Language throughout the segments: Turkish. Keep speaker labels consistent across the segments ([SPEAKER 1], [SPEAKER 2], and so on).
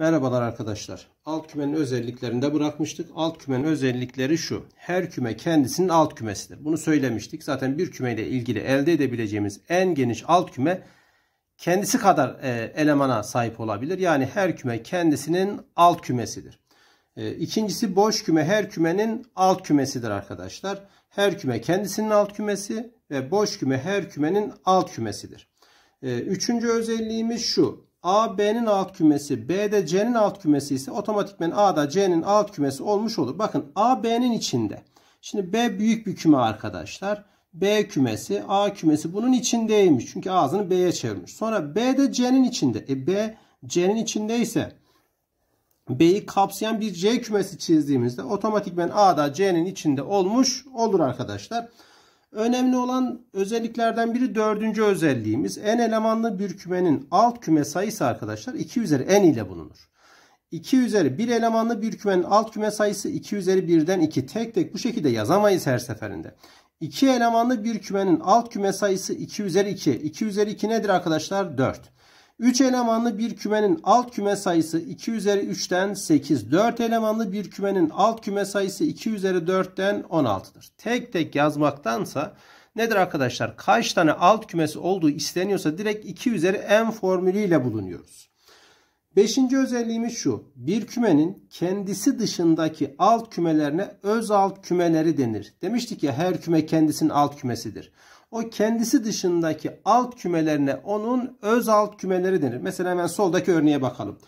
[SPEAKER 1] Merhabalar arkadaşlar. Alt kümenin özelliklerini de bırakmıştık. Alt kümenin özellikleri şu. Her küme kendisinin alt kümesidir. Bunu söylemiştik. Zaten bir kümeyle ilgili elde edebileceğimiz en geniş alt küme kendisi kadar e, elemana sahip olabilir. Yani her küme kendisinin alt kümesidir. E, ikincisi boş küme her kümenin alt kümesidir arkadaşlar. Her küme kendisinin alt kümesi ve boş küme her kümenin alt kümesidir. E, üçüncü özelliğimiz şu. A B'nin alt kümesi, B'de C'nin alt kümesi ise otomatikmen A da C'nin alt kümesi olmuş olur. Bakın A B'nin içinde. Şimdi B büyük bir küme arkadaşlar. B kümesi, A kümesi bunun içindeymiş. Çünkü ağzını B'ye çevirmiş. Sonra B de C'nin içinde. E B C'nin içindeyse B'yi kapsayan bir C kümesi çizdiğimizde otomatikmen A da C'nin içinde olmuş olur arkadaşlar. Önemli olan özelliklerden biri dördüncü özelliğimiz. en elemanlı bir kümenin alt küme sayısı arkadaşlar 2 üzeri n ile bulunur. 2 üzeri 1 elemanlı bir kümenin alt küme sayısı 2 üzeri 1'den 2. Tek tek bu şekilde yazamayız her seferinde. 2 elemanlı bir kümenin alt küme sayısı 2 üzeri 2. 2 üzeri 2 nedir arkadaşlar? 4. 3 elemanlı bir kümenin alt küme sayısı 2 üzeri 3'ten 8. 4 elemanlı bir kümenin alt küme sayısı 2 üzeri 4'ten 16'dır. Tek tek yazmaktansa nedir arkadaşlar? Kaç tane alt kümesi olduğu isteniyorsa direkt 2 üzeri m formülüyle bulunuyoruz. Beşinci özelliğimiz şu. Bir kümenin kendisi dışındaki alt kümelerine öz alt kümeleri denir. Demiştik ya her küme kendisinin alt kümesidir o kendisi dışındaki alt kümelerine onun öz alt kümeleri denir. Mesela hemen soldaki örneğe bakalım.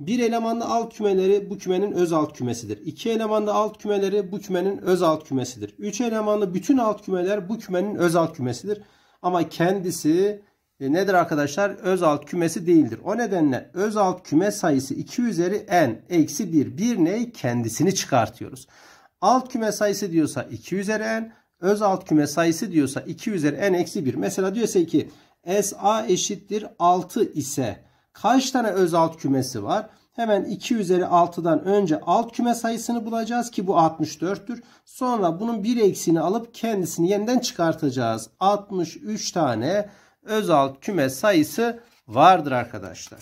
[SPEAKER 1] Bir elemanlı alt kümeleri bu kümenin öz alt kümesidir. İki elemanlı alt kümeleri bu kümenin öz alt kümesidir. Üç elemanlı bütün alt kümeler bu kümenin öz alt kümesidir. Ama kendisi e, nedir arkadaşlar? Öz alt kümesi değildir. O nedenle öz alt küme sayısı 2 üzeri n eksi 1. 1 ney Kendisini çıkartıyoruz. Alt küme sayısı diyorsa 2 üzeri n öz alt küme sayısı diyorsa 2 üzeri n eksi 1. Mesela diyorsa ki S A eşittir 6 ise kaç tane öz alt kümesi var? Hemen 2 üzeri 6'dan önce alt küme sayısını bulacağız ki bu 64'tür. Sonra bunun bir eksiğini alıp kendisini yeniden çıkartacağız. 63 tane öz alt küme sayısı vardır arkadaşlar.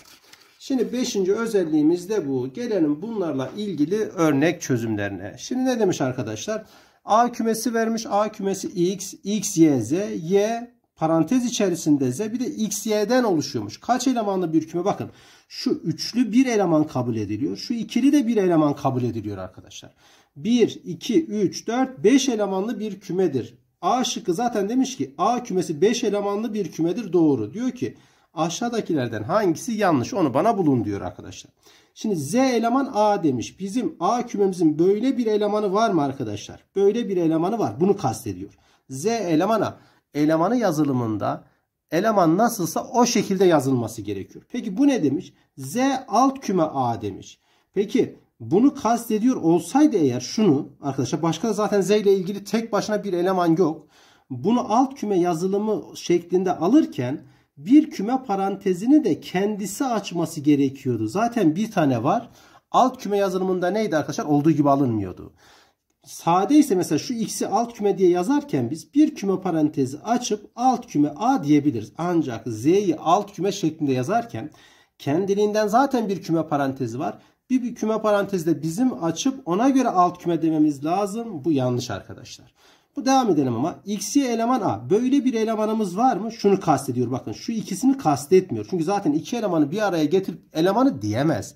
[SPEAKER 1] Şimdi 5. özelliğimiz de bu. Gelelim bunlarla ilgili örnek çözümlerine. Şimdi ne demiş arkadaşlar? Arkadaşlar. A kümesi vermiş. A kümesi X, X, Y, Z. Y parantez içerisinde Z bir de X, Y'den oluşuyormuş. Kaç elemanlı bir küme? Bakın şu üçlü bir eleman kabul ediliyor. Şu ikili de bir eleman kabul ediliyor arkadaşlar. 1, 2, 3, 4, 5 elemanlı bir kümedir. A şıkkı zaten demiş ki A kümesi 5 elemanlı bir kümedir doğru. Diyor ki aşağıdakilerden hangisi yanlış onu bana bulun diyor arkadaşlar. Şimdi Z eleman A demiş. Bizim A kümemizin böyle bir elemanı var mı arkadaşlar? Böyle bir elemanı var. Bunu kastediyor. Z elemana elemanı yazılımında eleman nasılsa o şekilde yazılması gerekiyor. Peki bu ne demiş? Z alt küme A demiş. Peki bunu kastediyor olsaydı eğer şunu arkadaşlar başka zaten Z ile ilgili tek başına bir eleman yok. Bunu alt küme yazılımı şeklinde alırken bir küme parantezini de kendisi açması gerekiyordu. Zaten bir tane var. Alt küme yazılımında neydi arkadaşlar? Olduğu gibi alınmıyordu. Sade ise mesela şu x'i alt küme diye yazarken biz bir küme parantezi açıp alt küme a diyebiliriz. Ancak z'yi alt küme şeklinde yazarken kendiliğinden zaten bir küme parantezi var. Bir, bir küme de bizim açıp ona göre alt küme dememiz lazım. Bu yanlış arkadaşlar. Bu devam edelim ama. X'ye eleman A. Böyle bir elemanımız var mı? Şunu kastediyor. Bakın şu ikisini kastetmiyor. Çünkü zaten iki elemanı bir araya getirip elemanı diyemez.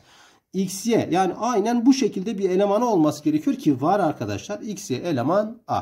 [SPEAKER 1] X'ye yani aynen bu şekilde bir elemanı olması gerekiyor ki var arkadaşlar. X'ye eleman A.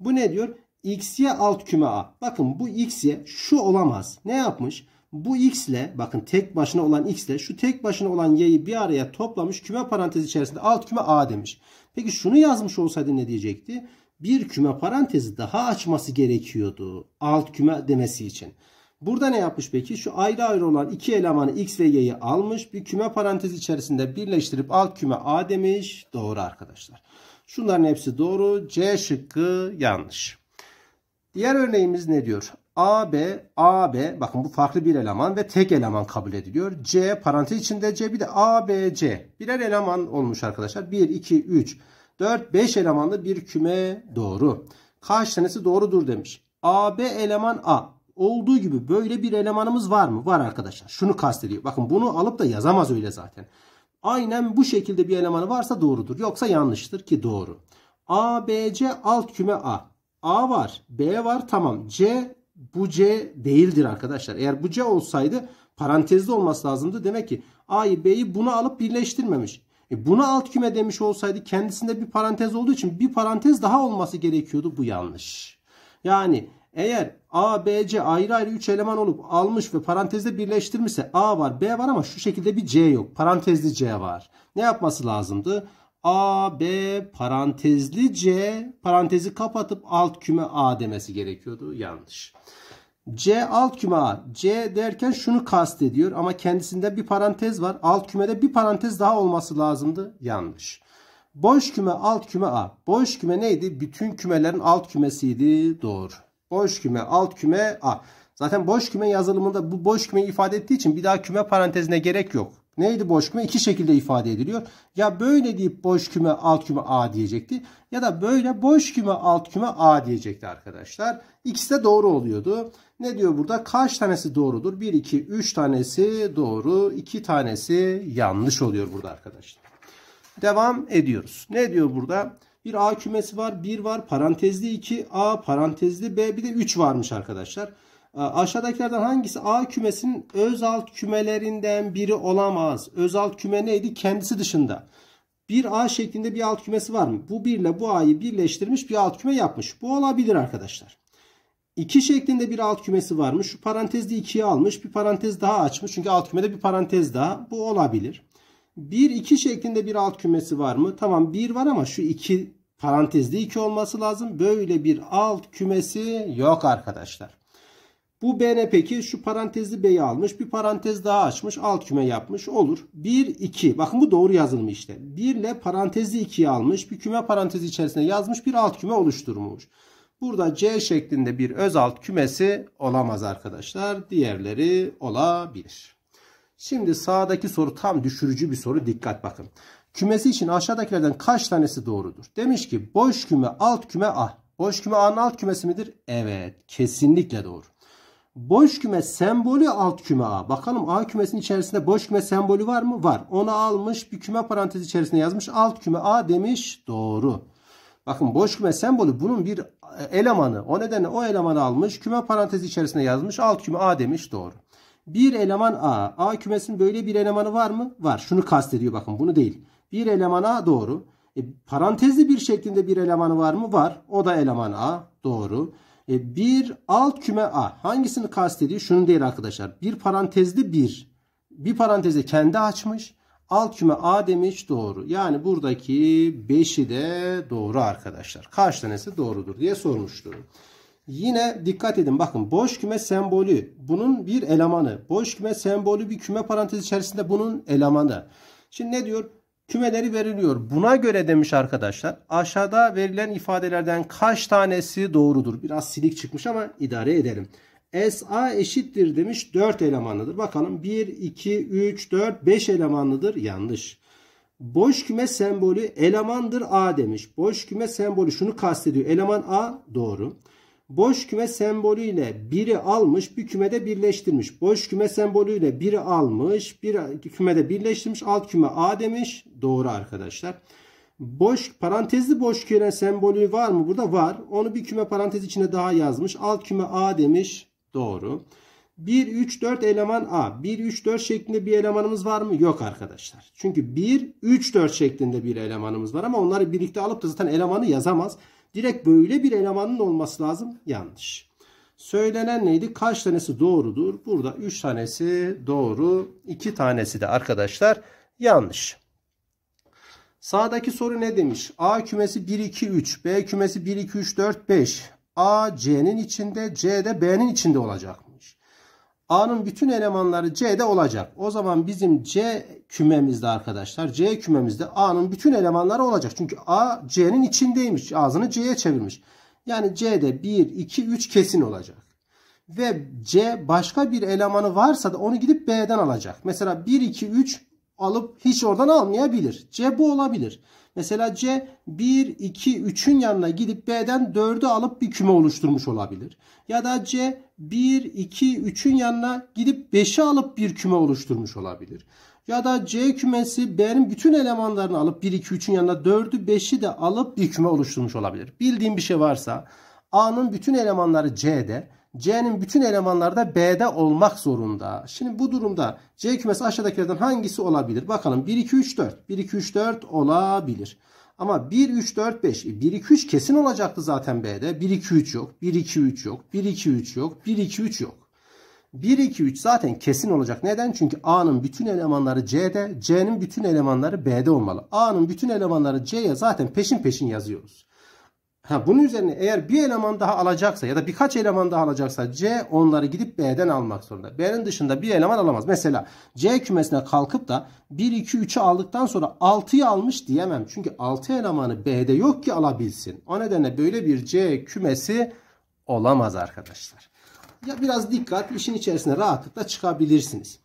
[SPEAKER 1] Bu ne diyor? X'ye alt küme A. Bakın bu X'ye şu olamaz. Ne yapmış? Bu X ile bakın tek başına olan X ile şu tek başına olan Y'yi bir araya toplamış. Küme parantez içerisinde alt küme A demiş. Peki şunu yazmış olsaydı ne diyecekti? bir küme parantezi daha açması gerekiyordu. Alt küme demesi için. Burada ne yapmış peki? Şu ayrı ayrı olan iki elemanı x ve y'yi almış. Bir küme parantezi içerisinde birleştirip alt küme a demiş. Doğru arkadaşlar. Şunların hepsi doğru. C şıkkı yanlış. Diğer örneğimiz ne diyor? A, B, A, B. bakın bu farklı bir eleman ve tek eleman kabul ediliyor. C parantez içinde C bir de A, B, C Birer eleman olmuş arkadaşlar. 1, 2, 3, 4-5 elemanlı bir küme doğru. Kaç tanesi doğrudur demiş. AB eleman A. Olduğu gibi böyle bir elemanımız var mı? Var arkadaşlar. Şunu kastediyor. Bakın bunu alıp da yazamaz öyle zaten. Aynen bu şekilde bir elemanı varsa doğrudur. Yoksa yanlıştır ki doğru. A, B, C alt küme A. A var. B var. Tamam. C bu C değildir arkadaşlar. Eğer bu C olsaydı parantezli olması lazımdı. Demek ki A'yı B'yi buna alıp birleştirmemiş. E buna alt küme demiş olsaydı kendisinde bir parantez olduğu için bir parantez daha olması gerekiyordu. Bu yanlış. Yani eğer A, B, C ayrı ayrı 3 eleman olup almış ve parantezde birleştirmişse A var, B var ama şu şekilde bir C yok. Parantezli C var. Ne yapması lazımdı? A, B, parantezli C, parantezi kapatıp alt küme A demesi gerekiyordu. Yanlış. C alt küme A. C derken şunu kastediyor ama kendisinde bir parantez var. Alt kümede bir parantez daha olması lazımdı. Yanlış. Boş küme alt küme A. Boş küme neydi? Bütün kümelerin alt kümesiydi. Doğru. Boş küme alt küme A. Zaten boş küme yazılımında bu boş küme ifade ettiği için bir daha küme parantezine gerek yok. Neydi boş küme? İki şekilde ifade ediliyor. Ya böyle deyip boş küme alt küme A diyecekti. Ya da böyle boş küme alt küme A diyecekti arkadaşlar. İkisi de doğru oluyordu. Ne diyor burada? Kaç tanesi doğrudur? 1, 2, 3 tanesi doğru. 2 tanesi yanlış oluyor burada arkadaşlar. Devam ediyoruz. Ne diyor burada? Bir A kümesi var. 1 var. Parantezli 2. A parantezli B. Bir de 3 varmış arkadaşlar. Ee, aşağıdakilerden hangisi A kümesinin öz alt kümelerinden biri olamaz? Öz alt küme neydi? Kendisi dışında. Bir A şeklinde bir alt kümesi var mı? Bu 1 ile bu A'yı birleştirmiş bir alt küme yapmış. Bu olabilir arkadaşlar. 2 şeklinde bir alt kümesi varmış. Şu parantezde 2'yi almış. Bir parantez daha açmış. Çünkü alt kümede bir parantez daha. Bu olabilir. 1, 2 şeklinde bir alt kümesi var mı? Tamam 1 var ama şu 2 parantezde 2 olması lazım. Böyle bir alt kümesi yok arkadaşlar. Bu B ne peki? Şu parantezli B'yi almış. Bir parantez daha açmış. Alt küme yapmış. Olur. 1, 2. Bakın bu doğru yazılmış işte. 1 ile parantezli 2'yi almış. Bir küme parantezi içerisine yazmış. Bir alt küme oluşturmuş. Burada C şeklinde bir özalt kümesi olamaz arkadaşlar. Diğerleri olabilir. Şimdi sağdaki soru tam düşürücü bir soru. Dikkat bakın. Kümesi için aşağıdakilerden kaç tanesi doğrudur? Demiş ki boş küme alt küme A. Boş küme A'nın alt kümesi midir? Evet. Kesinlikle doğru. Boş küme sembolü alt küme A. Bakalım A kümesinin içerisinde boş küme sembolü var mı? Var. Onu almış bir küme parantezi içerisine yazmış. Alt küme A demiş. Doğru. Bakın boş küme sembolü bunun bir elemanı. O nedenle o elemanı almış. Küme parantezi içerisine yazmış. Alt küme A demiş. Doğru. Bir eleman A. A kümesinin böyle bir elemanı var mı? Var. Şunu kastediyor bakın. Bunu değil. Bir eleman A doğru. E, parantezli bir şeklinde bir elemanı var mı? Var. O da eleman A. Doğru. E, bir alt küme A. Hangisini kastediyor? Şunu değil arkadaşlar. Bir parantezli bir. Bir parantezde kendi açmış. Alt küme A demiş doğru. Yani buradaki 5'i de doğru arkadaşlar. Kaç tanesi doğrudur diye sormuştu. Yine dikkat edin bakın boş küme sembolü bunun bir elemanı. Boş küme sembolü bir küme parantez içerisinde bunun elemanı. Şimdi ne diyor? Kümeleri veriliyor. Buna göre demiş arkadaşlar aşağıda verilen ifadelerden kaç tanesi doğrudur? Biraz silik çıkmış ama idare edelim. SA eşittir demiş 4 elemanlıdır. Bakalım 1, 2, 3, 4, 5 elemanlıdır. Yanlış. Boş küme sembolü elemandır A demiş. Boş küme sembolü şunu kastediyor. Eleman A doğru. Boş küme sembolüyle biri almış bir kümede birleştirmiş. Boş küme sembolüyle biri almış bir kümede birleştirmiş. Alt küme A demiş. Doğru arkadaşlar. Boş parantezli boş küme sembolü var mı? Burada var. Onu bir küme parantez içine daha yazmış. Alt küme A demiş. Doğru. 1, 3, 4 eleman A. 1, 3, 4 şeklinde bir elemanımız var mı? Yok arkadaşlar. Çünkü 1, 3, 4 şeklinde bir elemanımız var ama onları birlikte alıp da zaten elemanı yazamaz. Direkt böyle bir elemanın olması lazım. Yanlış. Söylenen neydi? Kaç tanesi doğrudur? Burada 3 tanesi doğru. 2 tanesi de arkadaşlar yanlış. Sağdaki soru ne demiş? A kümesi 1, 2, 3. B kümesi 1, 2, 3, 4, 5. A C'nin içinde, C de B'nin içinde olacakmış. A'nın bütün elemanları C'de olacak. O zaman bizim C kümemizde arkadaşlar, C kümemizde A'nın bütün elemanları olacak. Çünkü A C'nin içindeymiş. Ağzını C'ye çevirmiş. Yani C'de 1, 2, 3 kesin olacak. Ve C başka bir elemanı varsa da onu gidip B'den alacak. Mesela 1, 2, 3 alıp hiç oradan almayabilir. C bu olabilir. Mesela C 1, 2, 3'ün yanına gidip B'den 4'ü alıp bir küme oluşturmuş olabilir. Ya da C 1, 2, 3'ün yanına gidip 5'i alıp bir küme oluşturmuş olabilir. Ya da C kümesi B'nin bütün elemanlarını alıp 1, 2, 3'ün yanına 4'ü 5'i de alıp bir küme oluşturmuş olabilir. Bildiğim bir şey varsa A'nın bütün elemanları C'de, C'nin bütün elemanları da B'de olmak zorunda. Şimdi bu durumda C kümesi aşağıdakilerden hangisi olabilir? Bakalım 1, 2, 3, 4. 1, 2, 3, 4 olabilir. Ama 1, 3, 4, 5. 1, 2, 3 kesin olacaktı zaten B'de. 1, 2, 3 yok. 1, 2, 3 yok. 1, 2, 3 yok. 1, 2, 3 yok. 1, 2, 3 zaten kesin olacak. Neden? Çünkü A'nın bütün elemanları C'de, C'nin bütün elemanları B'de olmalı. A'nın bütün elemanları C'ye zaten peşin peşin yazıyoruz. Ha, bunun üzerine eğer bir eleman daha alacaksa ya da birkaç eleman daha alacaksa C onları gidip B'den almak zorunda. B'nin dışında bir eleman alamaz. Mesela C kümesine kalkıp da 1, 2, 3'ü aldıktan sonra 6'yı almış diyemem. Çünkü 6 elemanı B'de yok ki alabilsin. O nedenle böyle bir C kümesi olamaz arkadaşlar. Ya biraz dikkat işin içerisine rahatlıkla çıkabilirsiniz.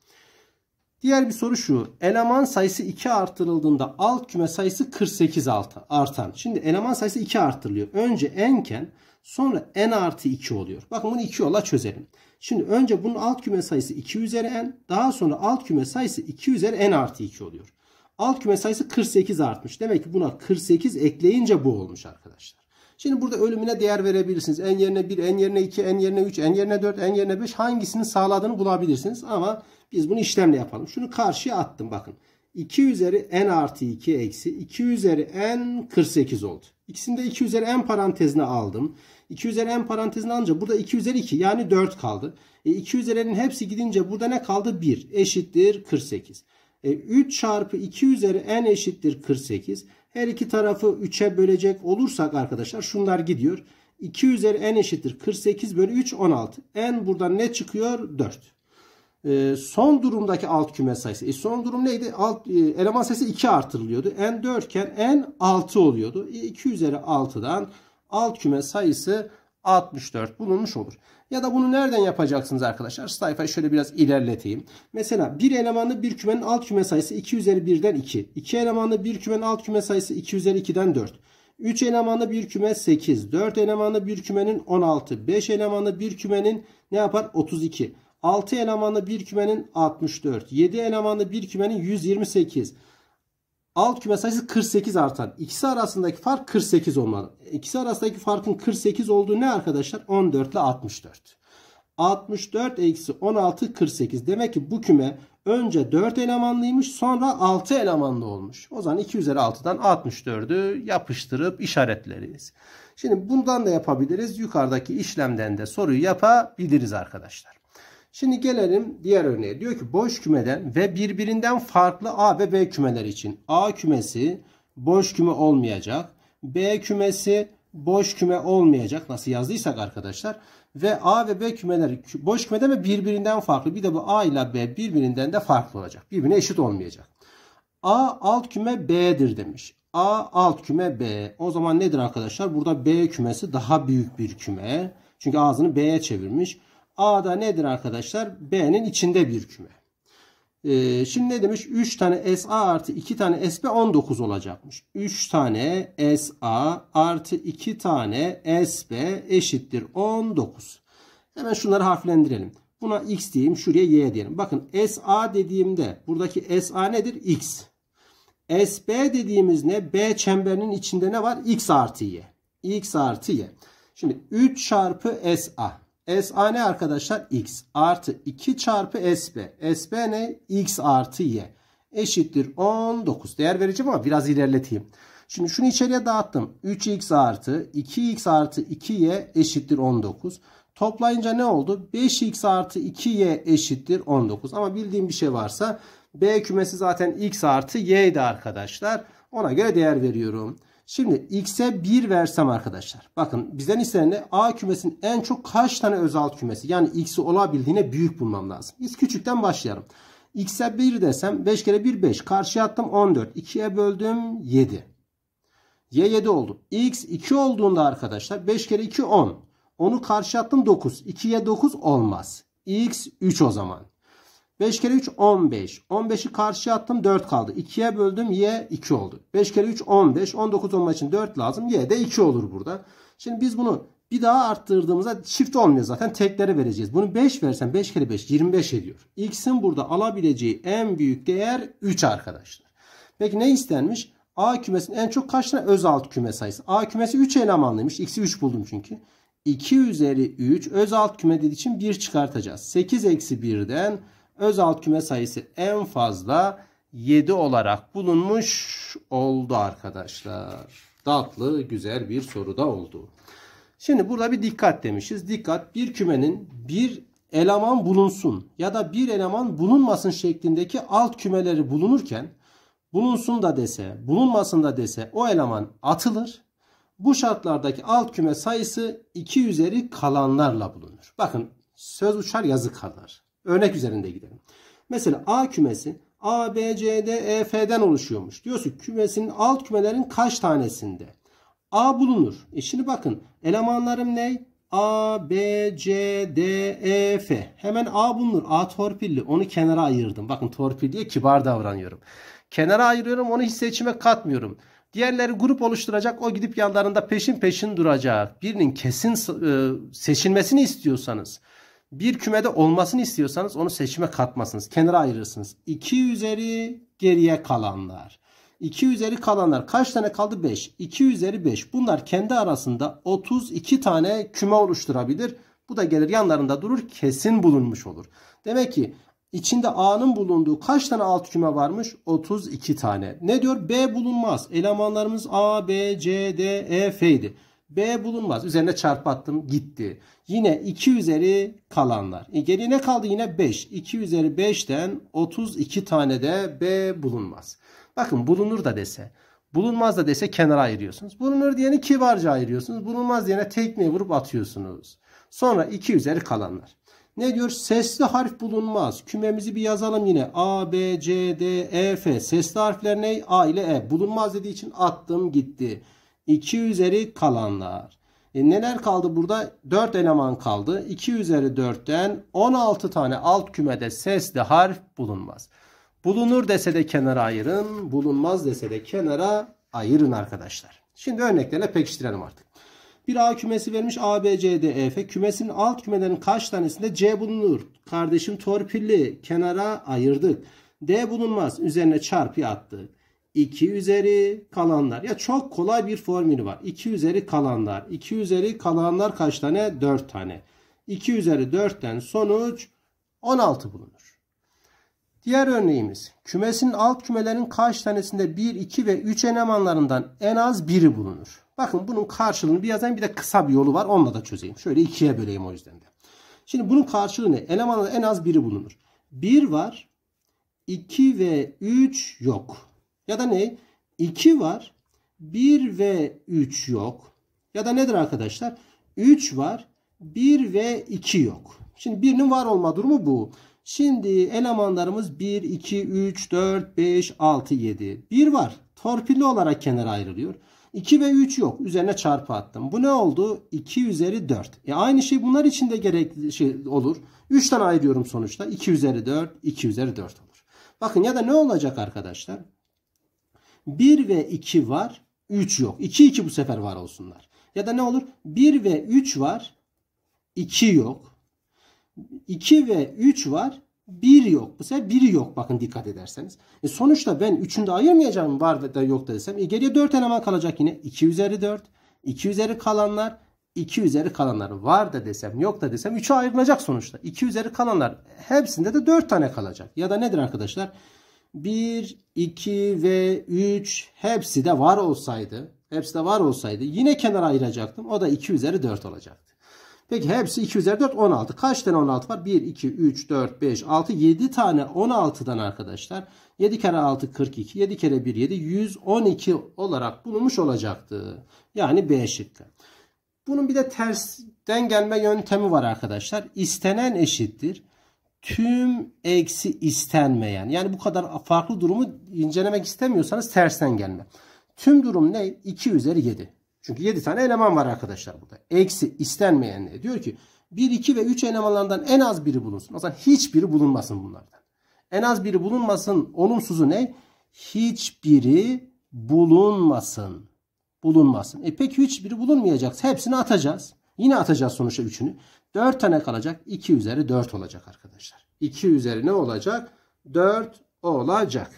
[SPEAKER 1] Diğer bir soru şu. Eleman sayısı 2 artırıldığında alt küme sayısı 48 altı, artan. Şimdi eleman sayısı 2 artırılıyor. Önce n'ken sonra n artı 2 oluyor. Bakın bunu 2 yola çözelim. Şimdi önce bunun alt küme sayısı 2 üzeri n. Daha sonra alt küme sayısı 2 üzeri n artı 2 oluyor. Alt küme sayısı 48 artmış. Demek ki buna 48 ekleyince bu olmuş arkadaşlar. Şimdi burada ölümüne değer verebilirsiniz. En yerine 1, en yerine 2, en yerine 3, en yerine 4, en yerine 5 hangisini sağladığını bulabilirsiniz. Ama biz bunu işlemle yapalım. Şunu karşıya attım bakın. 2 üzeri n artı 2 eksi 2 üzeri n 48 oldu. İkisini de 2 üzeri n parantezine aldım. 2 üzeri n parantezine alınca burada 2 üzeri 2 yani 4 kaldı. E 2 üzerinin hepsi gidince burada ne kaldı? 1 eşittir 48. E 3 çarpı 2 üzeri n eşittir 48. Her iki tarafı 3'e bölecek olursak arkadaşlar şunlar gidiyor. 2 üzeri n eşittir 48 bölü 3 16. n buradan ne çıkıyor? 4. E, ee, son durumdaki alt küme sayısı. E, son durum neydi? Alt, e, eleman sayısı 2 artırılıyordu. n 4 iken n 6 oluyordu. E, 2 üzeri 6'dan alt küme sayısı 64 bulunmuş olur. Ya da bunu nereden yapacaksınız arkadaşlar? Sayfayı şöyle biraz ilerleteyim. Mesela bir elemanlı bir kümenin alt küme sayısı 2 üzeri 1'den 2. 2 elemanlı bir kümenin alt küme sayısı 2 üzeri 2'den 4. 3 elemanlı bir küme 8. 4 elemanlı bir kümenin 16. 5 elemanlı bir kümenin ne yapar? 32. 6 elemanlı bir kümenin 64. 7 elemanlı bir kümenin 128 alt küme sayısı 48 artar. İkisi arasındaki fark 48 olmalı. İkisi arasındaki farkın 48 olduğu ne arkadaşlar? 14 ile 64. 64 eksi 16 48. Demek ki bu küme önce 4 elemanlıymış sonra 6 elemanlı olmuş. O zaman 2 üzeri 6'dan 64'ü yapıştırıp işaretleriz. Şimdi bundan da yapabiliriz. Yukarıdaki işlemden de soruyu yapabiliriz arkadaşlar. Şimdi gelelim diğer örneğe. Diyor ki boş kümeden ve birbirinden farklı A ve B kümeler için. A kümesi boş küme olmayacak. B kümesi boş küme olmayacak. Nasıl yazdıysak arkadaşlar. Ve A ve B kümeler boş kümeden ve birbirinden farklı. Bir de bu A ile B birbirinden de farklı olacak. Birbirine eşit olmayacak. A alt küme B'dir demiş. A alt küme B. O zaman nedir arkadaşlar? Burada B kümesi daha büyük bir küme. Çünkü ağzını B'ye çevirmiş. A da nedir arkadaşlar? B'nin içinde bir küme. Ee, şimdi ne demiş? 3 tane SA artı 2 tane SB 19 olacakmış. 3 tane SA artı 2 tane SB eşittir 19. Hemen şunları harflendirelim. Buna X diyeyim. Şuraya Y diyelim. Bakın SA dediğimde buradaki SA nedir? X. SB dediğimiz ne? B çemberinin içinde ne var? X artı Y. X artı Y. Şimdi 3 çarpı SA. S A ne arkadaşlar? X artı 2 çarpı SB. SB ne? X artı Y. Eşittir 19. Değer vereceğim ama biraz ilerleteyim. Şimdi şunu içeriye dağıttım. 3x artı 2x artı 2y eşittir 19. Toplayınca ne oldu? 5x artı 2y eşittir 19. Ama bildiğim bir şey varsa B kümesi zaten x artı y'ydi arkadaşlar. Ona göre değer veriyorum. Şimdi x'e 1 versem arkadaşlar. Bakın bizden istenen A kümesinin en çok kaç tane özel kümesi? Yani x'i olabildiğine büyük bulmam lazım. Biz küçükten başlayalım. x'e 1 desem 5 kere 1 5. Karşıya attım 14. 2'ye böldüm 7. Y 7 oldu. x 2 olduğunda arkadaşlar 5 kere 2 10. Onu karşıya attım 9. 2'ye 9 olmaz. x 3 o zaman. 5 kere 3 15. 15'i karşıya attım 4 kaldı. 2'ye böldüm y 2 oldu. 5 kere 3 15. 19 olmak için 4 lazım. Y de 2 olur burada. Şimdi biz bunu bir daha arttırdığımızda çift olmuyor zaten. Tekleri vereceğiz. Bunu 5 versen 5 kere 5 25 ediyor. X'in burada alabileceği en büyük değer 3 arkadaşlar. Peki ne istenmiş? A kümesinin en çok kaç tane öz alt küme sayısı? A kümesi 3 elemanlıymış. X'i 3 buldum çünkü. 2 üzeri 3 öz alt küme dediği için 1 çıkartacağız. 8 eksi 1'den öz alt küme sayısı en fazla 7 olarak bulunmuş oldu arkadaşlar. Tatlı güzel bir soru da oldu. Şimdi burada bir dikkat demişiz. Dikkat bir kümenin bir eleman bulunsun ya da bir eleman bulunmasın şeklindeki alt kümeleri bulunurken bulunsun da dese bulunmasın da dese o eleman atılır. Bu şartlardaki alt küme sayısı 2 üzeri kalanlarla bulunur. Bakın söz uçar yazı kalır. Örnek üzerinde gidelim. Mesela A kümesi A, B, C, D, E, F'den oluşuyormuş. Diyorsun kümesinin alt kümelerin kaç tanesinde? A bulunur. E şimdi bakın elemanlarım ne? A, B, C, D, E, F. Hemen A bulunur. A torpilli. Onu kenara ayırdım. Bakın torpil kibar davranıyorum. Kenara ayırıyorum. Onu hiç seçime katmıyorum. Diğerleri grup oluşturacak. O gidip yanlarında peşin peşin duracak. Birinin kesin e, seçilmesini istiyorsanız bir kümede olmasını istiyorsanız onu seçime katmazsınız. Kenara ayırırsınız. 2 üzeri geriye kalanlar. 2 üzeri kalanlar kaç tane kaldı? 5. 2 üzeri 5. Bunlar kendi arasında 32 tane küme oluşturabilir. Bu da gelir yanlarında durur. Kesin bulunmuş olur. Demek ki içinde A'nın bulunduğu kaç tane alt küme varmış? 32 tane. Ne diyor? B bulunmaz. Elemanlarımız A, B, C, D, E, F idi. B bulunmaz. Üzerine çarpı attım gitti. Yine 2 üzeri kalanlar. E geriye ne kaldı? Yine 5. 2 üzeri 5'ten 32 tane de B bulunmaz. Bakın bulunur da dese. Bulunmaz da dese kenara ayırıyorsunuz. Bulunur diyeni kibarca ayırıyorsunuz. Bulunmaz diyene tekmeye vurup atıyorsunuz. Sonra 2 üzeri kalanlar. Ne diyor? Sesli harf bulunmaz. Kümemizi bir yazalım yine. A, B, C, D, E, F. Sesli harfler ne? A ile E. Bulunmaz dediği için attım gitti. 2 üzeri kalanlar. E neler kaldı burada? 4 eleman kaldı. 2 üzeri 4'ten 16 tane alt kümede sesli harf bulunmaz. Bulunur dese de kenara ayırın. Bulunmaz dese de kenara ayırın arkadaşlar. Şimdi örneklerle pekiştirelim artık. Bir A kümesi vermiş A, B, C, D, E, F. Kümesinin alt kümelerin kaç tanesinde C bulunur? Kardeşim torpilli. Kenara ayırdık. D bulunmaz. Üzerine çarpı attık. 2 üzeri kalanlar. Ya çok kolay bir formülü var. 2 üzeri kalanlar. 2 üzeri kalanlar kaç tane? 4 tane. 2 üzeri 4'ten sonuç 16 bulunur. Diğer örneğimiz. Kümesin alt kümelerin kaç tanesinde 1, 2 ve 3 elemanlarından en az biri bulunur. Bakın bunun karşılığını bir yazayım bir de kısa bir yolu var. Onunla da çözeyim. Şöyle ikiye böleyim o yüzden de. Şimdi bunun karşılığı ne? Elemanlarda en az biri bulunur. 1 var. 2 ve 3 yok. Ya da ne? 2 var. 1 ve 3 yok. Ya da nedir arkadaşlar? 3 var. 1 ve 2 yok. Şimdi birinin var olma durumu bu. Şimdi elemanlarımız 1, 2, 3, 4, 5, 6, 7. 1 var. Torpilli olarak kenara ayrılıyor. 2 ve 3 yok. Üzerine çarpı attım. Bu ne oldu? 2 üzeri 4. E aynı şey bunlar için de gerekli şey olur. 3'ten ayırıyorum sonuçta. 2 üzeri 4, 2 üzeri 4 olur. Bakın ya da ne olacak arkadaşlar? 1 ve 2 var. 3 yok. 2 2 bu sefer var olsunlar. Ya da ne olur? 1 ve 3 var. 2 yok. 2 ve 3 var. 1 yok. Bu sefer 1 yok bakın dikkat ederseniz. E sonuçta ben 3'ünü de ayırmayacağım var da yok da desem. E geriye 4 eleman kalacak yine. 2 üzeri 4. 2 üzeri kalanlar 2 üzeri kalanlar var da desem yok da desem 3'e ayrılacak sonuçta. 2 üzeri kalanlar hepsinde de 4 tane kalacak. Ya da nedir arkadaşlar? 1, 2 ve 3 hepsi de var olsaydı, hepsi de var olsaydı yine kenara ayıracaktım. O da 2 üzeri 4 olacaktı. Peki hepsi 2 üzeri 4 16. Kaç tane 16 var? 1, 2, 3, 4, 5, 6, 7 tane 16'dan arkadaşlar. 7 kere 6 42, 7 kere 1 7, 112 olarak bulunmuş olacaktı. Yani B şıkkı. Bunun bir de tersten gelme yöntemi var arkadaşlar. İstenen eşittir tüm eksi istenmeyen. Yani bu kadar farklı durumu incelemek istemiyorsanız tersten gelme. Tüm durum ne? 2 üzeri 7. Çünkü 7 tane eleman var arkadaşlar burada. Eksi istenmeyen ne? Diyor ki 1, 2 ve 3 elemanlarından en az biri bulunsun. O zaman hiçbiri bulunmasın bunlardan. En az biri bulunmasın. Olumsuzu ne? Hiçbiri bulunmasın. Bulunmasın. E peki hiçbiri bulunmayacaksa hepsini atacağız. Yine atacağız sonuçta 3'ünü. 4 tane kalacak. 2 üzeri 4 olacak arkadaşlar. 2 üzeri ne olacak? 4 olacak.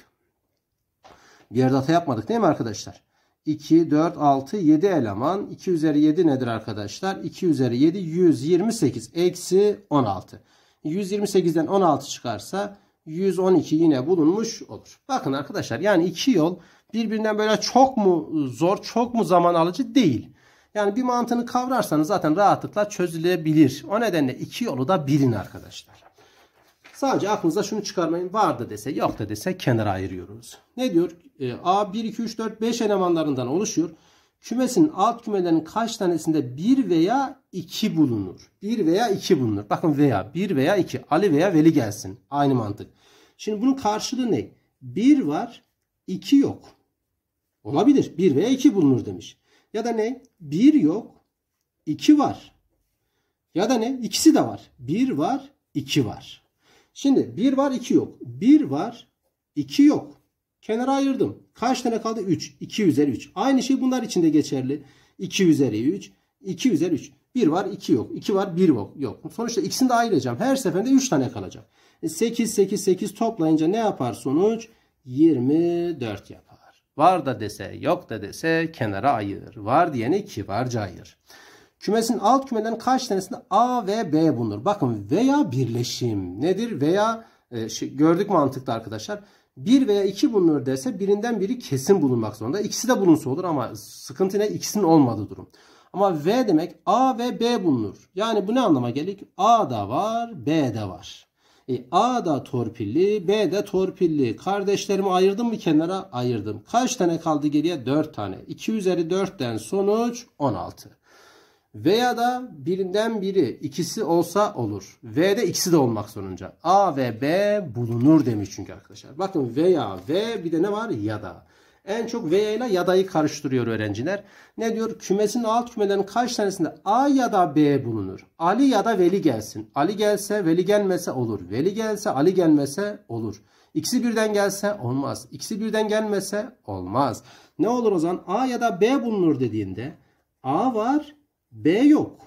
[SPEAKER 1] Bir yerde hata yapmadık değil mi arkadaşlar? 2, 4, 6, 7 eleman. 2 üzeri 7 nedir arkadaşlar? 2 üzeri 7, 128. Eksi 16. 128'den 16 çıkarsa 112 yine bulunmuş olur. Bakın arkadaşlar yani iki yol birbirinden böyle çok mu zor, çok mu zaman alıcı değil. Yani bir mantığını kavrarsanız zaten rahatlıkla çözülebilir. O nedenle iki yolu da bilin arkadaşlar. Sadece aklınıza şunu çıkarmayın. Var da dese yok da dese kenara ayırıyoruz. Ne diyor? E, A 1, 2, 3, 4, 5 elemanlarından oluşuyor. Kümesin alt kümelerin kaç tanesinde 1 veya 2 bulunur? 1 veya 2 bulunur. Bakın veya 1 veya 2. Ali veya Veli gelsin. Aynı mantık. Şimdi bunun karşılığı ne? 1 var 2 yok. Olabilir. 1 veya 2 bulunur demiş. Ya da ne? Bir yok. iki var. Ya da ne? İkisi de var. Bir var. iki var. Şimdi bir var iki yok. Bir var iki yok. Kenara ayırdım. Kaç tane kaldı? 3. 2 üzeri 3. Aynı şey bunlar için de geçerli. 2 üzeri 3. 2 üzeri 3. 1 var 2 yok. 2 var 1 yok. Yok. Sonuçta ikisini de ayıracağım. Her seferinde 3 tane kalacak. 8 8 8 toplayınca ne yapar sonuç? 24 yap. Var da dese, yok da dese kenara ayır. Var diyeni kibarca ayır. Kümesin alt kümelerin kaç tanesinde A ve B bulunur? Bakın veya birleşim nedir? Veya e, gördük mantıklı arkadaşlar. Bir veya iki bulunur dese, birinden biri kesin bulunmak zorunda. İkisi de bulunsa olur ama sıkıntı ne? İkisinin olmadığı durum. Ama V demek A ve B bulunur. Yani bu ne anlama gelir? A da var, B de var. E, A da torpilli, B de torpilli. Kardeşlerimi ayırdım mı kenara? Ayırdım. Kaç tane kaldı geriye? 4 tane. 2 üzeri 4'ten sonuç 16. Veya da birinden biri ikisi olsa olur. V de ikisi de olmak zorunca. A ve B bulunur demiş çünkü arkadaşlar. Bakın veya V bir de ne var? Ya da en çok V ile yadayı karıştırıyor öğrenciler. Ne diyor? Kümesin alt kümelerin kaç tanesinde A ya da B bulunur? Ali ya da Veli gelsin. Ali gelse Veli gelmese olur. Veli gelse Ali gelmese olur. İkisi birden gelse olmaz. İkisi birden gelmese olmaz. Ne olur o zaman? A ya da B bulunur dediğinde A var, B yok.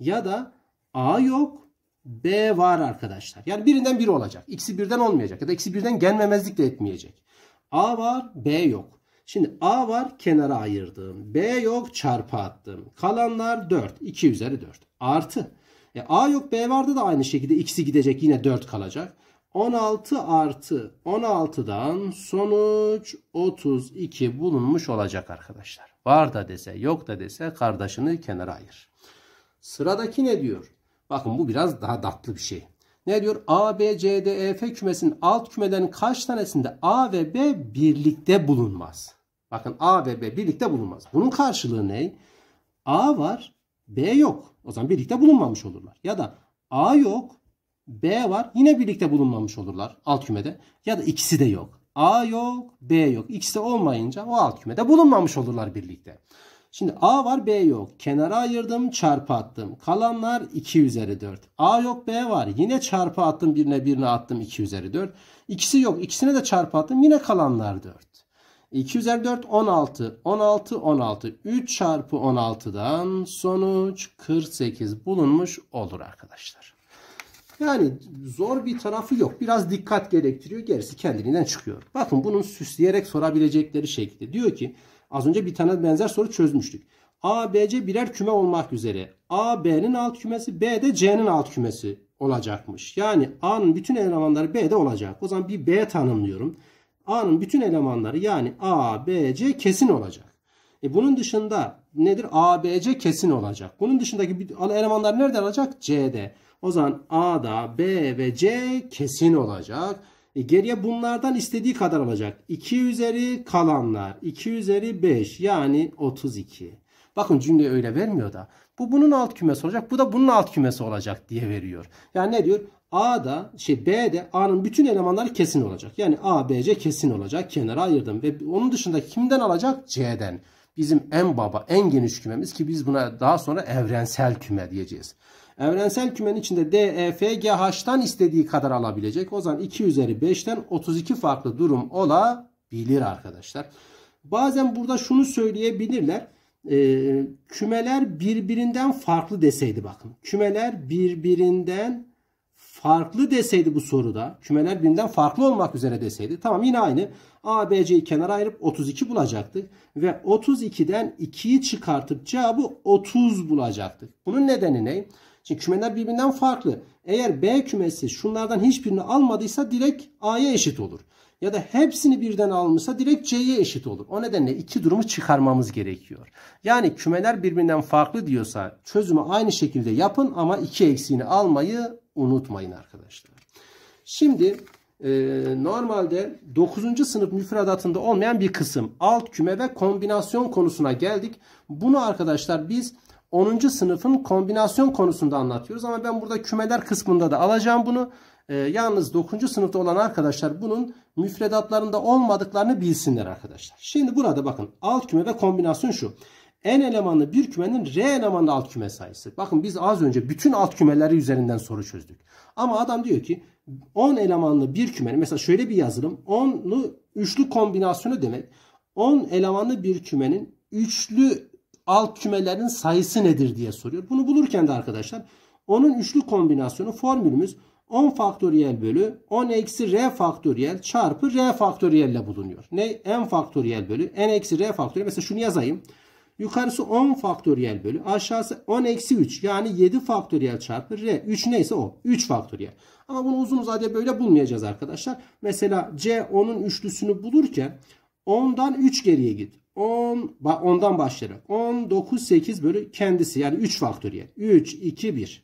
[SPEAKER 1] Ya da A yok, B var arkadaşlar. Yani birinden biri olacak. İkisi birden olmayacak ya da ikisi birden gelmemezlik de etmeyecek. A var, B yok. Şimdi A var kenara ayırdım. B yok çarpı attım. Kalanlar 4. 2 üzeri 4. Artı. E, A yok B vardı da aynı şekilde x'i gidecek yine 4 kalacak. 16 artı 16'dan sonuç 32 bulunmuş olacak arkadaşlar. Var da dese yok da dese kardeşini kenara ayır. Sıradaki ne diyor? Bakın bu biraz daha tatlı bir şey. Ne diyor? A, B, C, D, E, F kümesinin alt kümelerin kaç tanesinde A ve B birlikte bulunmaz? Bakın A ve B birlikte bulunmaz. Bunun karşılığı ne? A var, B yok. O zaman birlikte bulunmamış olurlar. Ya da A yok, B var. Yine birlikte bulunmamış olurlar alt kümede. Ya da ikisi de yok. A yok, B yok. İkisi de olmayınca o alt kümede bulunmamış olurlar birlikte. Şimdi A var B yok. Kenara ayırdım çarpı attım. Kalanlar 2 üzeri 4. A yok B var. Yine çarpı attım birine birine attım 2 üzeri 4. İkisi yok. İkisine de çarpı attım. Yine kalanlar 4. 2 üzeri 4 16. 16 16. 3 çarpı 16'dan sonuç 48 bulunmuş olur arkadaşlar. Yani zor bir tarafı yok. Biraz dikkat gerektiriyor. Gerisi kendiliğinden çıkıyor. Bakın bunun süsleyerek sorabilecekleri şekli. Diyor ki Az önce bir tane benzer soru çözmüştük. A, B, C birer küme olmak üzere. A, B'nin alt kümesi, B de C'nin alt kümesi olacakmış. Yani A'nın bütün elemanları B'de olacak. O zaman bir B tanımlıyorum. A'nın bütün elemanları yani A, B, C kesin olacak. E bunun dışında nedir? A, B, C kesin olacak. Bunun dışındaki elemanlar nerede olacak? C'de. O zaman A'da B ve C kesin olacak. E, geriye bunlardan istediği kadar alacak. 2 üzeri kalanlar. 2 üzeri 5 yani 32. Bakın cümle öyle vermiyor da. Bu bunun alt kümesi olacak. Bu da bunun alt kümesi olacak diye veriyor. Yani ne diyor? A'da şey B'de A'nın bütün elemanları kesin olacak. Yani A, B, C kesin olacak. Kenara ayırdım. Ve onun dışında kimden alacak? C'den. Bizim en baba, en geniş kümemiz ki biz buna daha sonra evrensel küme diyeceğiz. Evrensel kümenin içinde D, E, F, G, DEFGH'tan istediği kadar alabilecek. O zaman 2 üzeri 5'ten 32 farklı durum olabilir arkadaşlar. Bazen burada şunu söyleyebilirler. E, kümeler birbirinden farklı deseydi bakın. Kümeler birbirinden farklı deseydi bu soruda. Kümeler birbirinden farklı olmak üzere deseydi. Tamam yine aynı. A, B, C'yi kenara ayırıp 32 bulacaktık. Ve 32'den 2'yi çıkartıp cevabı 30 bulacaktık. Bunun nedeni ne? Şimdi kümeler birbirinden farklı. Eğer B kümesi şunlardan hiçbirini almadıysa direkt A'ya eşit olur. Ya da hepsini birden almışsa direkt C'ye eşit olur. O nedenle iki durumu çıkarmamız gerekiyor. Yani kümeler birbirinden farklı diyorsa çözümü aynı şekilde yapın ama iki eksiğini almayı unutmayın arkadaşlar. Şimdi e, normalde 9. sınıf müfredatında olmayan bir kısım alt küme ve kombinasyon konusuna geldik. Bunu arkadaşlar biz 10. sınıfın kombinasyon konusunda anlatıyoruz. Ama ben burada kümeler kısmında da alacağım bunu. E, yalnız 9. sınıfta olan arkadaşlar bunun müfredatlarında olmadıklarını bilsinler arkadaşlar. Şimdi burada bakın alt küme ve kombinasyon şu. N elemanlı bir kümenin R elemanlı alt küme sayısı. Bakın biz az önce bütün alt kümeleri üzerinden soru çözdük. Ama adam diyor ki 10 elemanlı bir kümenin mesela şöyle bir yazılım. 10'lu üçlü kombinasyonu demek. 10 elemanlı bir kümenin üçlü alt kümelerin sayısı nedir diye soruyor. Bunu bulurken de arkadaşlar onun üçlü kombinasyonu formülümüz 10 faktöriyel bölü 10 eksi r faktöriyel çarpı r faktöriyelle bulunuyor. Ne? n faktöriyel bölü n eksi r faktöriyel. Mesela şunu yazayım. Yukarısı 10 faktöriyel bölü aşağısı 10 eksi 3 yani 7 faktöriyel çarpı r. 3 neyse o 3 faktöriyel. Ama bunu uzun uzadıya böyle bulmayacağız arkadaşlar. Mesela c 10'un üçlüsünü bulurken 10'dan 3 geriye git. 10 ondan başlayarak 10 9 8 bölü kendisi yani 3 faktöriyel. 3 2 1.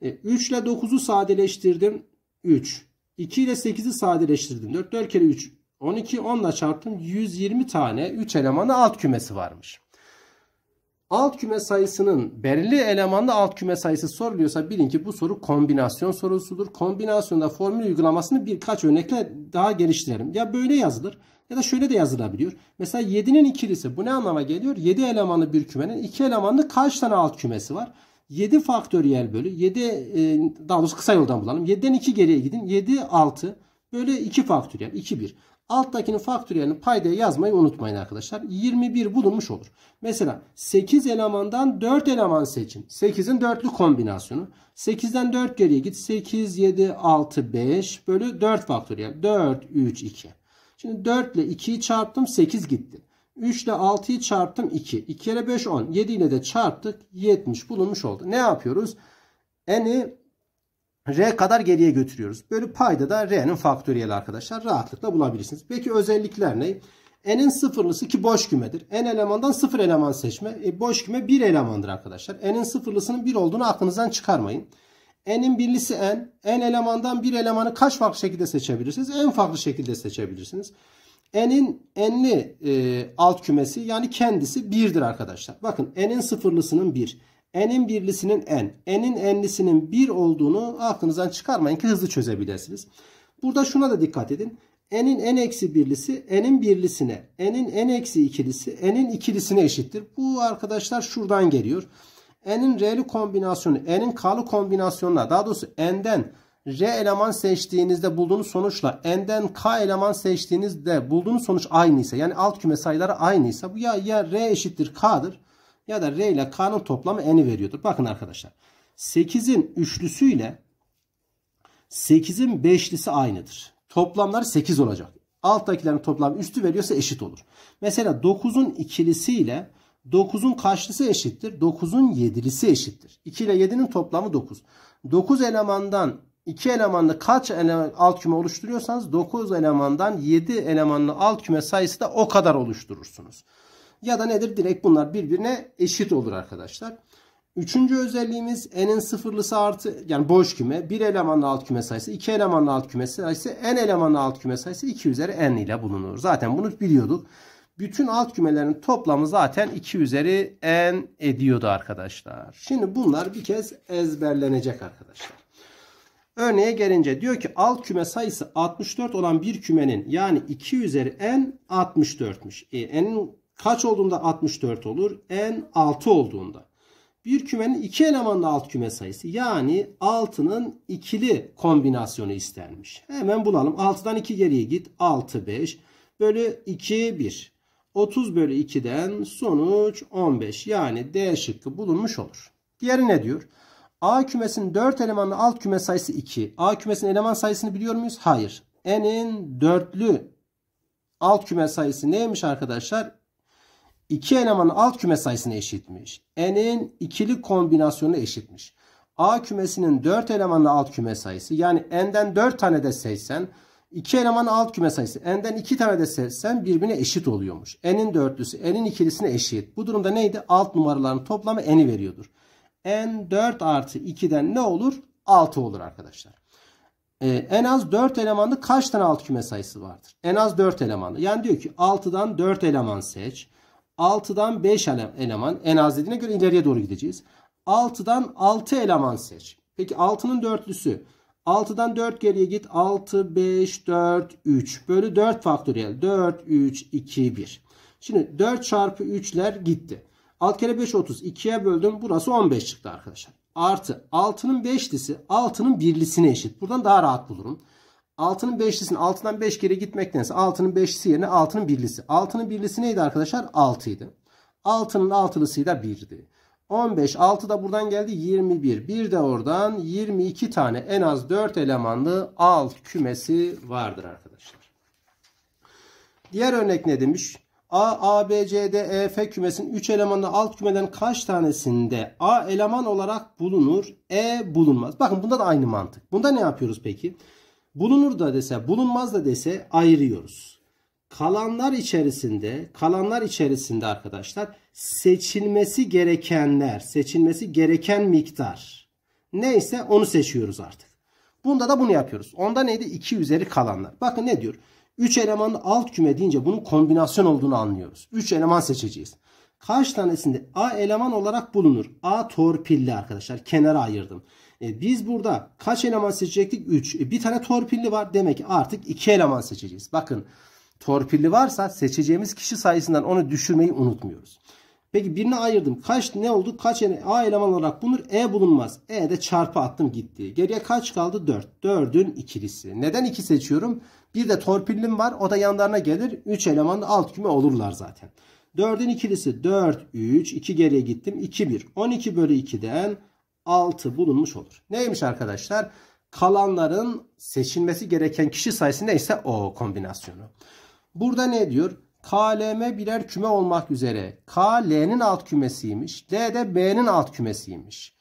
[SPEAKER 1] 3 ile 9'u sadeleştirdim 3. 2 ile 8'i sadeleştirdim 4. 4 kere 3 12 10 ile çarptım 120 tane 3 elemanı alt kümesi varmış alt küme sayısının belirli elemanda alt küme sayısı soruluyorsa bilin ki bu soru kombinasyon sorusudur. Kombinasyonda formül uygulamasını birkaç örnekle daha geliştirelim. Ya böyle yazılır ya da şöyle de yazılabiliyor. Mesela 7'nin ikilisi bu ne anlama geliyor? 7 elemanlı bir kümenin 2 elemanlı kaç tane alt kümesi var? 7 faktöriyel bölü 7 e, daha doğrusu kısa yoldan bulalım. 7'den 2 geriye gidin. 7 6 böyle 2 faktöriyel 2 1. Alttakini faktöriyelini paydaya yazmayı unutmayın arkadaşlar. 21 bulunmuş olur. Mesela 8 elemandan 4 eleman seçin. 8'in dörtlü kombinasyonu. 8'den 4 geriye git. 8, 7, 6, 5 bölü 4 faktöriyel. 4, 3, 2. Şimdi 4 ile 2'yi çarptım 8 gitti. 3 ile 6'yı çarptım 2. 2 kere 5 10. 7 ile de çarptık 70 bulunmuş oldu. Ne yapıyoruz? Eni R kadar geriye götürüyoruz. Böyle payda da R'nin faktöriyeli arkadaşlar. Rahatlıkla bulabilirsiniz. Peki özellikler ne? N'in sıfırlısı ki boş kümedir. N elemandan sıfır eleman seçme. E, boş küme bir elemandır arkadaşlar. N'in sıfırlısının bir olduğunu aklınızdan çıkarmayın. N'in birlisi N. N elemandan bir elemanı kaç farklı şekilde seçebilirsiniz? En farklı şekilde seçebilirsiniz. N'in N'li e, alt kümesi yani kendisi 1'dir arkadaşlar. Bakın N'in sıfırlısının 1 n'in birlisinin n, n'in n'lisinin 1 olduğunu aklınızdan çıkarmayın ki hızlı çözebilirsiniz. Burada şuna da dikkat edin. n'in n eksi birlisi n'in birlisine, n'in n eksi ikilisi n'in ikilisine eşittir. Bu arkadaşlar şuradan geliyor. n'in r'li kombinasyonu, n'in k'lı kombinasyonuna daha doğrusu n'den R eleman seçtiğinizde bulduğunuz sonuçla n'den k eleman seçtiğinizde bulduğunuz sonuç aynıysa yani alt küme sayıları aynıysa bu ya, ya R eşittir k'dır ya da R ile K'nın toplamı n'i veriyordur. Bakın arkadaşlar 8'in ile 8'in beşlisi aynıdır. Toplamları 8 olacak. Alttakilerin toplamı üstü veriyorsa eşit olur. Mesela 9'un ile 9'un kaçlısı eşittir? 9'un yedilisi eşittir. 2 ile 7'nin toplamı 9. 9 elemandan 2 elemanlı kaç eleman, alt küme oluşturuyorsanız 9 elemandan 7 elemanlı alt küme sayısı da o kadar oluşturursunuz ya da nedir? Direkt bunlar birbirine eşit olur arkadaşlar. Üçüncü özelliğimiz n'in sıfırlısı artı yani boş küme. Bir elemanlı alt küme sayısı, iki elemanlı alt küme sayısı, n elemanlı alt küme sayısı 2 üzeri n ile bulunur. Zaten bunu biliyorduk. Bütün alt kümelerin toplamı zaten 2 üzeri n ediyordu arkadaşlar. Şimdi bunlar bir kez ezberlenecek arkadaşlar. Örneğe gelince diyor ki alt küme sayısı 64 olan bir kümenin yani 2 üzeri n 64'müş. E, n'in Kaç olduğunda 64 olur? N 6 olduğunda. Bir kümenin iki elemanlı alt küme sayısı yani 6'nın ikili kombinasyonu istenmiş. Hemen bulalım. 6'dan 2 geriye git. 6 5 bölü 2 1. 30 bölü 2'den sonuç 15 yani D şıkkı bulunmuş olur. Diğeri ne diyor? A kümesinin 4 elemanlı alt küme sayısı 2. A kümesinin eleman sayısını biliyor muyuz? Hayır. N'in dörtlü alt küme sayısı neymiş arkadaşlar? 2 elemanın alt küme sayısına eşitmiş. N'in ikili kombinasyonu eşitmiş. A kümesinin 4 elemanlı alt küme sayısı yani N'den 4 tane de seçsen 2 elemanın alt küme sayısı N'den 2 tane de seçsen birbirine eşit oluyormuş. N'in dörtlüsü N'in ikilisine eşit. Bu durumda neydi? Alt numaraların toplamı N'i veriyordur. N 4 artı 2'den ne olur? 6 olur arkadaşlar. Ee, en az 4 elemanlı kaç tane alt küme sayısı vardır? En az 4 elemanlı. Yani diyor ki 6'dan 4 eleman seç. 6'dan 5 eleman en az dediğine göre ileriye doğru gideceğiz. 6'dan 6 eleman seç. Peki 6'nın dörtlüsü. 6'dan 4 geriye git. 6, 5, 4, 3. Bölü 4 faktöriyel. 4, 3, 2, 1. Şimdi 4 çarpı 3'ler gitti. 6 kere 5, 30. 2'ye böldüm. Burası 15 çıktı arkadaşlar. Artı 6'nın 5'lisi 6'nın 1'lisine eşit. Buradan daha rahat bulurum. 6'nın 5'lisinin altından 5 kere gitmektense 6'nın 5'lisi yerine 6'nın 1'lisi. 6'nın 1'lisi neydi arkadaşlar? 6'ydı. 6'nın 6'lısı da 1'di. 15, 6 da buradan geldi 21. Bir de oradan 22 tane en az 4 elemanlı alt kümesi vardır arkadaşlar. Diğer örnek ne demiş? A, A, B, C, D, E, F kümesinin 3 elemanlı alt kümeden kaç tanesinde A eleman olarak bulunur, E bulunmaz. Bakın bunda da aynı mantık. Bunda ne yapıyoruz peki? Peki. Bulunur da dese, bulunmaz da dese ayırıyoruz. Kalanlar içerisinde, kalanlar içerisinde arkadaşlar seçilmesi gerekenler, seçilmesi gereken miktar neyse onu seçiyoruz artık. Bunda da bunu yapıyoruz. Onda neydi? 2 üzeri kalanlar. Bakın ne diyor? 3 elemanlı alt küme deyince bunun kombinasyon olduğunu anlıyoruz. 3 eleman seçeceğiz. Kaç tanesinde A eleman olarak bulunur? A torpilli arkadaşlar. Kenara ayırdım. E, biz burada kaç eleman seçecektik? 3. E, bir tane torpilli var. Demek ki artık 2 eleman seçeceğiz. Bakın torpilli varsa seçeceğimiz kişi sayısından onu düşürmeyi unutmuyoruz. Peki birini ayırdım. Kaç ne oldu? Kaç A eleman olarak bulunur? E bulunmaz. E de çarpı attım gitti. Geriye kaç kaldı? 4. 4'ün ikilisi. Neden 2 seçiyorum? Bir de torpillim var. O da yanlarına gelir. 3 eleman da alt küme olurlar zaten. 4'ün ikilisi 4, 3, 2 geriye gittim. 2, 1. 12 bölü 2'den 6 bulunmuş olur. Neymiş arkadaşlar? Kalanların seçilmesi gereken kişi sayısı neyse o kombinasyonu. Burada ne diyor? KLM birer küme olmak üzere. KL'nin alt kümesiymiş. L de B'nin alt kümesiymiş.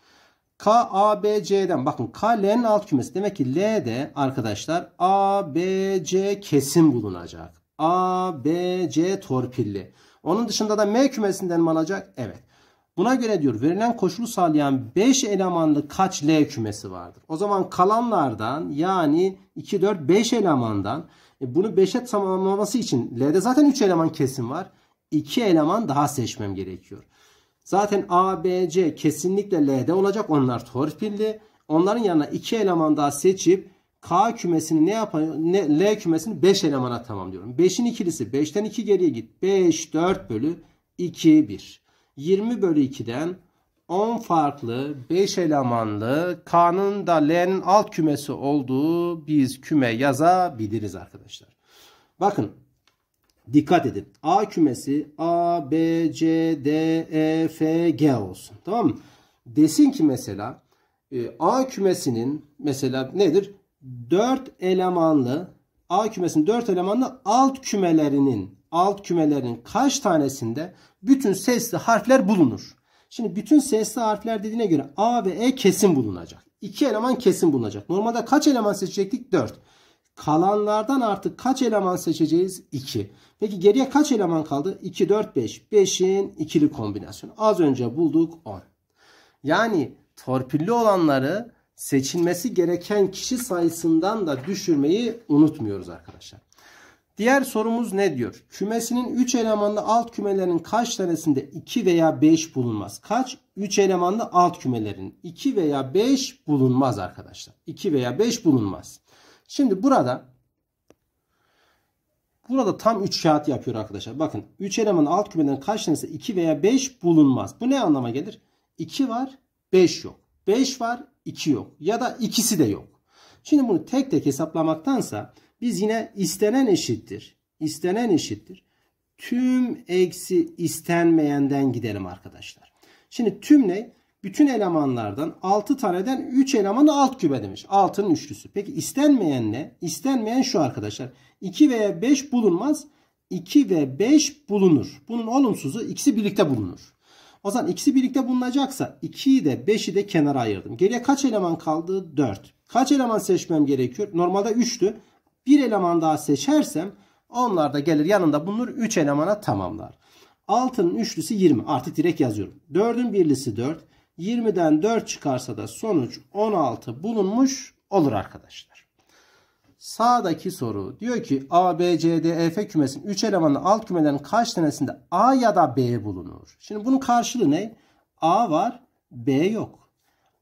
[SPEAKER 1] K A B C'den bakın K L'nin alt kümesi. Demek ki L arkadaşlar A B C kesin bulunacak. A B C torpilli. Onun dışında da M kümesinden mi alacak? Evet. Buna göre diyor verilen koşulu sağlayan 5 elemanlı kaç L kümesi vardır? O zaman kalanlardan yani 2, 4, 5 elemandan e bunu 5'e tamamlaması için L'de zaten 3 eleman kesin var. 2 eleman daha seçmem gerekiyor. Zaten A, B, C kesinlikle L'de olacak. Onlar torpilli. Onların yanına 2 eleman daha seçip K kümesini ne yapayım? L kümesini 5 elemana tamamlıyorum. 5'in ikilisi 5'ten 2 geriye git. 5, 4 bölü 2, 1. 20 bölü 2'den 10 farklı 5 elemanlı K'nın da L'nin alt kümesi olduğu biz küme yazabiliriz arkadaşlar. Bakın dikkat edin. A kümesi A, B, C, D, E, F, G olsun. Tamam mı? Desin ki mesela e, A kümesinin mesela nedir? 4 elemanlı A kümesinin 4 elemanlı alt kümelerinin alt kümelerin kaç tanesinde bütün sesli harfler bulunur? Şimdi bütün sesli harfler dediğine göre A ve E kesin bulunacak. İki eleman kesin bulunacak. Normalde kaç eleman seçecektik? 4. Kalanlardan artık kaç eleman seçeceğiz? 2. Peki geriye kaç eleman kaldı? 2, 4, 5. 5'in ikili kombinasyonu. Az önce bulduk 10. Yani torpilli olanları seçilmesi gereken kişi sayısından da düşürmeyi unutmuyoruz arkadaşlar. Diğer sorumuz ne diyor? Kümesinin 3 elemanlı alt kümelerin kaç tanesinde 2 veya 5 bulunmaz? Kaç? 3 elemanlı alt kümelerin 2 veya 5 bulunmaz arkadaşlar. 2 veya 5 bulunmaz. Şimdi burada burada tam 3 kağıt yapıyor arkadaşlar. Bakın 3 elemanlı alt kümelerin kaç tanesinde 2 veya 5 bulunmaz. Bu ne anlama gelir? 2 var 5 yok. 5 var 2 yok. Ya da ikisi de yok. Şimdi bunu tek tek hesaplamaktansa biz yine istenen eşittir. İstenen eşittir. Tüm eksi istenmeyenden gidelim arkadaşlar. Şimdi tüm ne? Bütün elemanlardan 6 taneden 3 elemanı alt kübe demiş. 6'nın üçlüsü. Peki istenmeyen ne? İstenmeyen şu arkadaşlar. 2 veya 5 bulunmaz. 2 ve 5 bulunur. Bunun olumsuzu ikisi birlikte bulunur. O zaman ikisi birlikte bulunacaksa 2'yi de 5'i de kenara ayırdım. Geriye kaç eleman kaldı? 4. Kaç eleman seçmem gerekiyor? Normalde 3'tü bir eleman daha seçersem onlar da gelir yanında bulunur 3 elemana tamamlar. 6'nın üçlüsü 20. Artık direkt yazıyorum. 4'ün birlisi 4. 20'den 4 çıkarsa da sonuç 16 bulunmuş olur arkadaşlar. Sağdaki soru diyor ki A, B, C, D, E, F kümesinin 3 elemanlı alt kümelerin kaç tanesinde A ya da B bulunur? Şimdi bunun karşılığı ne? A var, B yok.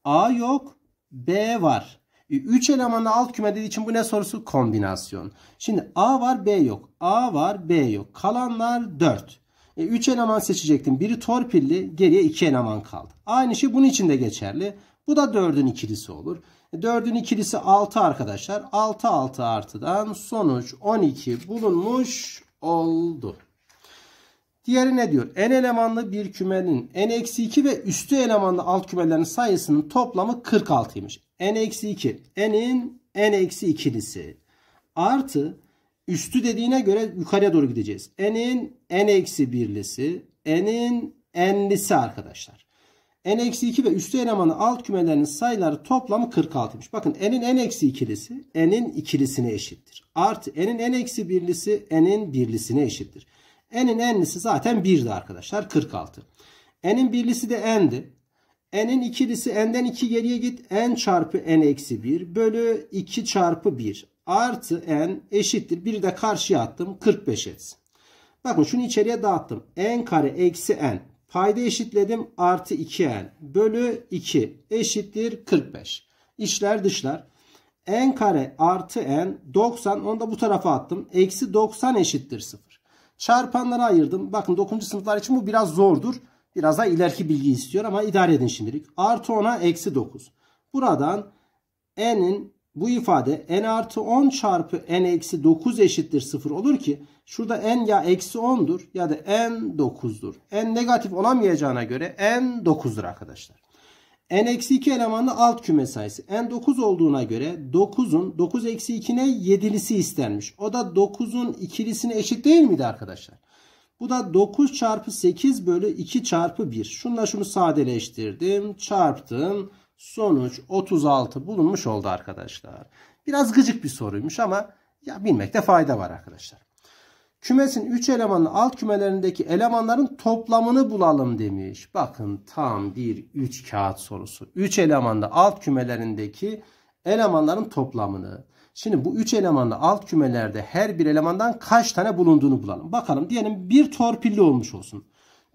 [SPEAKER 1] A yok, B var. 3 e, elemanlı alt küme dediği için bu ne sorusu? Kombinasyon. Şimdi A var B yok. A var B yok. Kalanlar 4. 3 e, eleman seçecektim. Biri torpilli geriye 2 eleman kaldı. Aynı şey bunun için de geçerli. Bu da 4'ün ikilisi olur. 4'ün e, ikilisi 6 arkadaşlar. 6 6 artıdan sonuç 12 bulunmuş oldu. Diğeri ne diyor? N elemanlı bir kümenin N-2 ve üstü elemanlı alt kümelerin sayısının toplamı 46'ymış. N-2. N'in N-2'lisi. Artı üstü dediğine göre yukarıya doğru gideceğiz. N'in N-1'lisi. N'in N'lisi arkadaşlar. N-2 eksi ve üstü elemanı alt kümelerin sayıları toplamı 46'ymış. Bakın n'in n-2'lisi n'in ikilisine eşittir. Artı n'in n-1'lisi n'in birlisine eşittir n'in n'lisi zaten 1'di arkadaşlar 46. n'in birlisi de n'di. n'in ikilisi n'den 2 geriye git n çarpı n eksi 1 bölü 2 çarpı 1 artı n eşittir. Bir de karşıya attım 45 etsin. Bakın şunu içeriye dağıttım. n kare eksi n payda eşitledim artı 2n bölü 2 eşittir 45. İşler dışlar n kare artı n 90 onu da bu tarafa attım. Eksi 90 eşittir 0. Çarpanlara ayırdım. Bakın 9. sınıflar için bu biraz zordur. Biraz da ileriki bilgi istiyor ama idare edin şimdilik. Artı 10'a eksi 9. Buradan n'in bu ifade n artı 10 çarpı n eksi 9 eşittir 0 olur ki şurada n ya eksi 10'dur ya da n 9'dur. n negatif olamayacağına göre n 9'dur arkadaşlar. N-2 elemanlı alt küme sayısı. N9 olduğuna göre 9'un 9 eksi 2'ne 7'lisi istenmiş. O da 9'un ikilisine eşit değil miydi arkadaşlar? Bu da 9 çarpı 8 bölü 2 çarpı 1. Şunla şunu sadeleştirdim. Çarptım. Sonuç 36 bulunmuş oldu arkadaşlar. Biraz gıcık bir soruymuş ama ya bilmekte fayda var arkadaşlar. Kümesin 3 elemanlı alt kümelerindeki elemanların toplamını bulalım demiş. Bakın tam bir 3 kağıt sorusu. 3 elemanlı alt kümelerindeki elemanların toplamını. Şimdi bu 3 elemanlı alt kümelerde her bir elemandan kaç tane bulunduğunu bulalım. Bakalım diyelim bir torpilli olmuş olsun.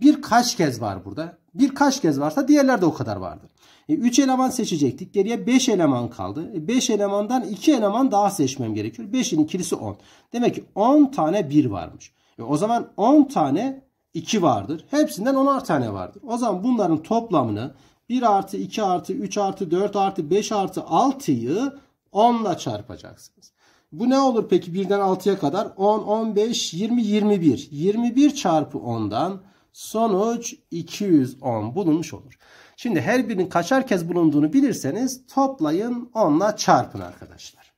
[SPEAKER 1] Birkaç kez var burada. Birkaç kez varsa diğerlerde o kadar vardır. 3 e, eleman seçecektik. Geriye 5 eleman kaldı. 5 e, elemandan 2 eleman daha seçmem gerekiyor. 5'in ikilisi 10. Demek ki 10 tane 1 varmış. E, o zaman 10 tane 2 vardır. Hepsinden 10'ar tane vardır. O zaman bunların toplamını 1 artı 2 artı 3 artı 4 artı 5 artı 6'yı 10 ile çarpacaksınız. Bu ne olur peki 1'den 6'ya kadar? 10, 15, 20, 21. 21 çarpı 10'dan Sonuç 210 bulunmuş olur. Şimdi her birinin kaçar kez bulunduğunu bilirseniz toplayın onunla çarpın arkadaşlar.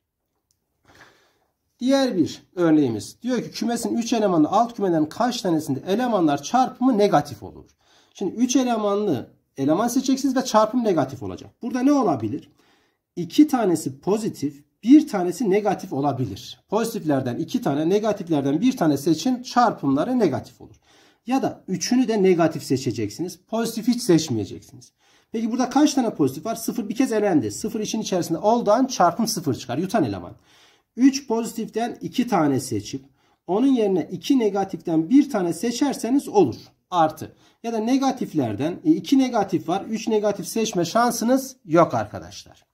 [SPEAKER 1] Diğer bir örneğimiz diyor ki kümesin 3 elemanlı alt kümelerin kaç tanesinde elemanlar çarpımı negatif olur. Şimdi 3 elemanlı eleman seçeceksiniz ve çarpım negatif olacak. Burada ne olabilir? 2 tanesi pozitif, bir tanesi negatif olabilir. Pozitiflerden iki tane, negatiflerden bir tane seçin. Çarpımları negatif olur ya da üçünü de negatif seçeceksiniz. Pozitif hiç seçmeyeceksiniz. Peki burada kaç tane pozitif var? Sıfır bir kez elendi. sıfır için içerisinde oldan çarpım sıfır çıkar. Yutan eleman. 3 pozitiften iki tane seçip onun yerine iki negatiften bir tane seçerseniz olur. Artı. Ya da negatiflerden e, iki negatif var. üç negatif seçme şansınız yok arkadaşlar.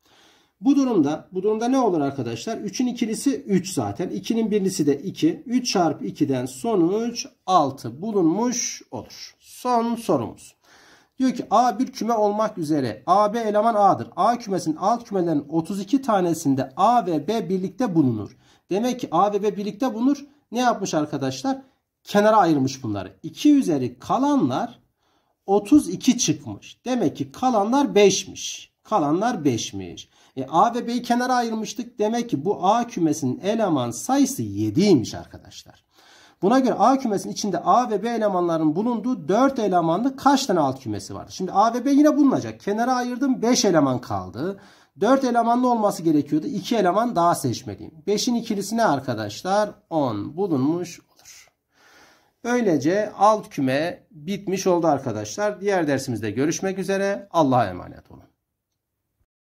[SPEAKER 1] Bu durumda bu durumda ne olur arkadaşlar? 3'ün ikilisi 3 zaten. 2'nin birlisi de 2. 3 çarpı 2'den sonuç 6 bulunmuş olur. Son sorumuz. Diyor ki A bir küme olmak üzere AB eleman A'dır. A kümesinin alt kümelerin 32 tanesinde A ve B birlikte bulunur. Demek ki A ve B birlikte bulunur. Ne yapmış arkadaşlar? Kenara ayırmış bunları. 2 üzeri kalanlar 32 çıkmış. Demek ki kalanlar 5'miş. Kalanlar 5'miş. E, A ve B'yi kenara ayırmıştık. Demek ki bu A kümesinin eleman sayısı 7'ymiş arkadaşlar. Buna göre A kümesinin içinde A ve B elemanların bulunduğu 4 elemanlı kaç tane alt kümesi var? Şimdi A ve B yine bulunacak. Kenara ayırdım 5 eleman kaldı. 4 elemanlı olması gerekiyordu. 2 eleman daha seçmeliyim. 5'in ikilisi ne arkadaşlar? 10 bulunmuş olur. Böylece alt küme bitmiş oldu arkadaşlar. Diğer dersimizde görüşmek üzere. Allah'a emanet olun.